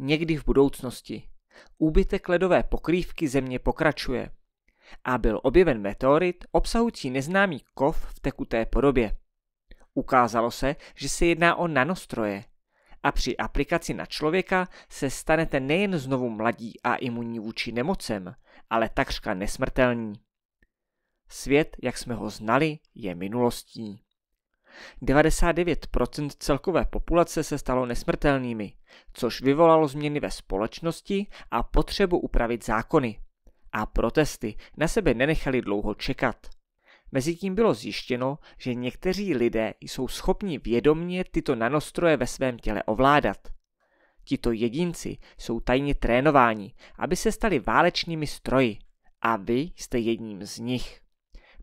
někdy v budoucnosti. Úbytek ledové pokrývky Země pokračuje. A byl objeven meteorit obsahující neznámý kov v tekuté podobě. Ukázalo se, že se jedná o nanostroje. A při aplikaci na člověka se stanete nejen znovu mladí a imunní vůči nemocem, ale takřka nesmrtelní. Svět, jak jsme ho znali, je minulostí. 99% celkové populace se stalo nesmrtelnými, což vyvolalo změny ve společnosti a potřebu upravit zákony. A protesty na sebe nenechali dlouho čekat. Mezitím bylo zjištěno, že někteří lidé jsou schopni vědomně tyto nanostroje ve svém těle ovládat. Tito jedinci jsou tajně trénováni, aby se stali válečnými stroji. A vy jste jedním z nich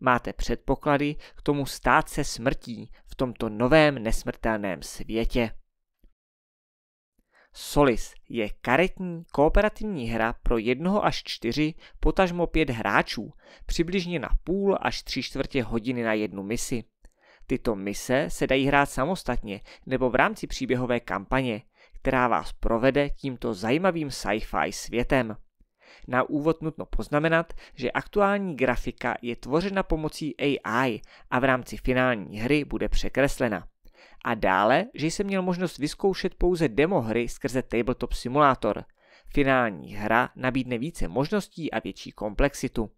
máte předpoklady k tomu stát se smrtí v tomto novém nesmrtelném světě. Solis je karetní kooperativní hra pro jednoho až čtyři, potažmo pět hráčů, přibližně na půl až tři čtvrtě hodiny na jednu misi. Tyto mise se dají hrát samostatně nebo v rámci příběhové kampaně, která vás provede tímto zajímavým sci-fi světem. Na úvod nutno poznamenat, že aktuální grafika je tvořena pomocí AI a v rámci finální hry bude překreslena. A dále, že jsem měl možnost vyzkoušet pouze demo hry skrze Tabletop Simulator. Finální hra nabídne více možností a větší komplexitu.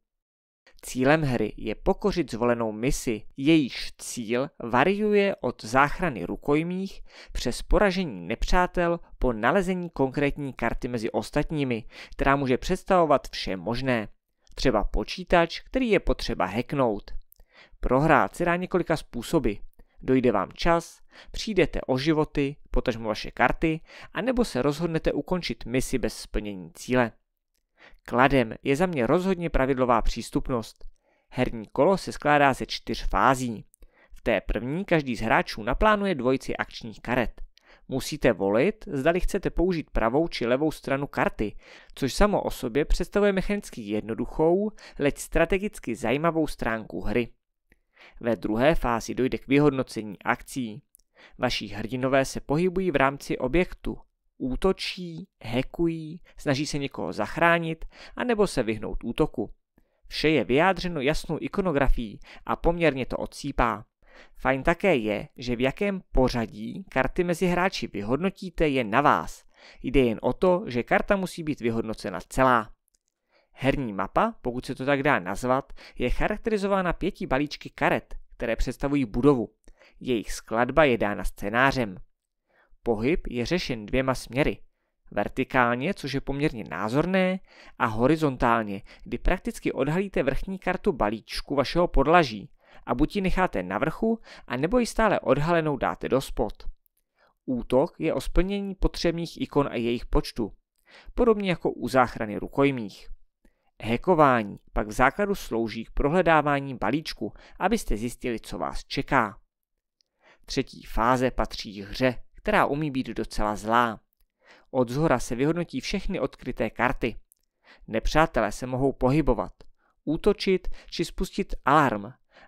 Cílem hry je pokořit zvolenou misi, jejíž cíl variuje od záchrany rukojmích přes poražení nepřátel po nalezení konkrétní karty mezi ostatními, která může představovat vše možné. Třeba počítač, který je potřeba hacknout. Prohrát se dá několika způsoby. Dojde vám čas, přijdete o životy, potažmo vaše karty, anebo se rozhodnete ukončit misi bez splnění cíle. Kladem je za mě rozhodně pravidlová přístupnost. Herní kolo se skládá ze čtyř fází. V té první každý z hráčů naplánuje dvojici akčních karet. Musíte volit, zdali chcete použít pravou či levou stranu karty, což samo o sobě představuje mechanicky jednoduchou, leč strategicky zajímavou stránku hry. Ve druhé fázi dojde k vyhodnocení akcí. Vaši hrdinové se pohybují v rámci objektu útočí, hekují, snaží se někoho zachránit anebo se vyhnout útoku. Vše je vyjádřeno jasnou ikonografií a poměrně to odsýpá. Fajn také je, že v jakém pořadí karty mezi hráči vyhodnotíte je na vás. Jde jen o to, že karta musí být vyhodnocena celá. Herní mapa, pokud se to tak dá nazvat, je charakterizována pěti balíčky karet, které představují budovu. Jejich skladba je dána scénářem. Pohyb je řešen dvěma směry. Vertikálně, což je poměrně názorné, a horizontálně, kdy prakticky odhalíte vrchní kartu balíčku vašeho podlaží a buď ji necháte na vrchu, anebo ji stále odhalenou dáte do spod. Útok je o splnění potřebných ikon a jejich počtu, podobně jako u záchrany rukojmích. Hekování pak v základu slouží k prohledávání balíčku, abyste zjistili, co vás čeká. Třetí fáze patří hře která umí být docela zlá. Od zhora se vyhodnotí všechny odkryté karty. Nepřátelé se mohou pohybovat, útočit či spustit alarm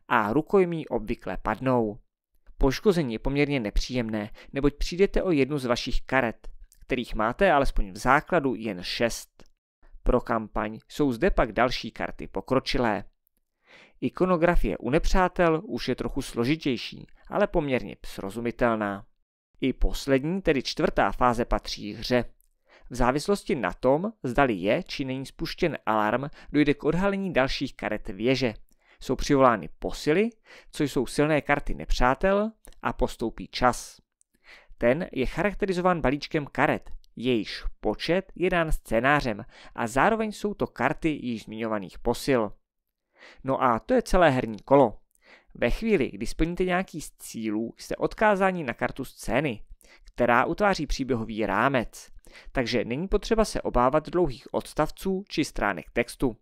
a rukojmí obvykle padnou. Poškození je poměrně nepříjemné, neboť přijdete o jednu z vašich karet, kterých máte alespoň v základu jen šest. Pro kampaň jsou zde pak další karty pokročilé. Ikonografie u nepřátel už je trochu složitější, ale poměrně srozumitelná. I poslední, tedy čtvrtá fáze patří hře. V závislosti na tom, zdali je či není spuštěn alarm, dojde k odhalení dalších karet věže. Jsou přivolány posily, což jsou silné karty nepřátel, a postoupí čas. Ten je charakterizován balíčkem karet, jejíž počet je dán scénářem a zároveň jsou to karty již zmiňovaných posil. No a to je celé herní kolo. Ve chvíli, kdy splníte nějaký z cílů, jste odkázáni na kartu scény, která utváří příběhový rámec, takže není potřeba se obávat dlouhých odstavců či stránek textu.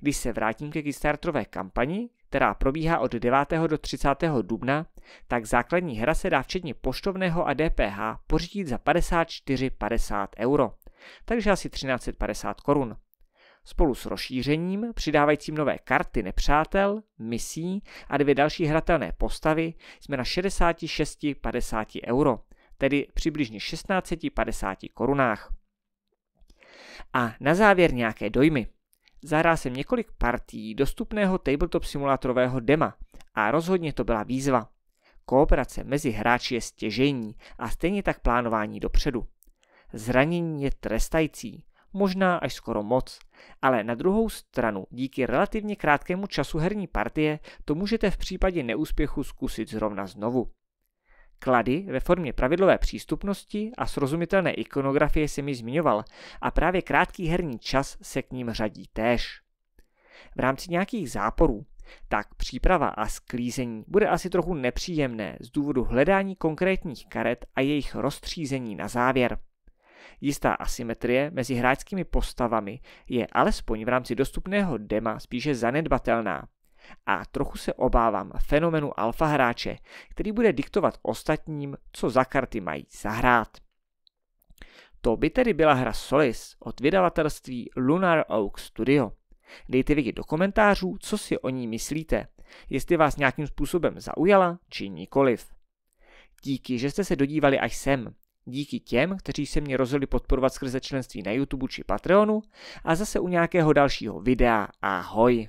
Když se vrátím ke Kickstarterové kampani, která probíhá od 9. do 30. dubna, tak základní hra se dá včetně poštovného a DPH pořídit za 54,50 euro, takže asi 1350 korun spolu s rozšířením, přidávajícím nové karty nepřátel, misí a dvě další hratelné postavy, jsme na 66,50 euro, tedy přibližně 1650 korunách. A na závěr nějaké dojmy. Zahrál jsem několik partí dostupného tabletop simulátorového dema a rozhodně to byla výzva. Kooperace mezi hráči je stěžení a stejně tak plánování dopředu. Zranění je trestající, možná až skoro moc. Ale na druhou stranu, díky relativně krátkému času herní partie to můžete v případě neúspěchu zkusit zrovna znovu. Klady ve formě pravidlové přístupnosti a srozumitelné ikonografie se mi zmiňoval a právě krátký herní čas se k ním řadí též. V rámci nějakých záporů tak příprava a sklízení bude asi trochu nepříjemné z důvodu hledání konkrétních karet a jejich rozstřízení na závěr. Jistá asymetrie mezi hráčskými postavami je alespoň v rámci dostupného dema spíše zanedbatelná. A trochu se obávám fenomenu alfa hráče, který bude diktovat ostatním, co za karty mají zahrát. To by tedy byla hra Solis od vydavatelství Lunar Oak Studio. Dejte vědět do komentářů, co si o ní myslíte, jestli vás nějakým způsobem zaujala či nikoliv. Díky, že jste se dodívali až sem. Díky těm, kteří se mě rozhodli podporovat skrze členství na YouTube či Patreonu a zase u nějakého dalšího videa. Ahoj!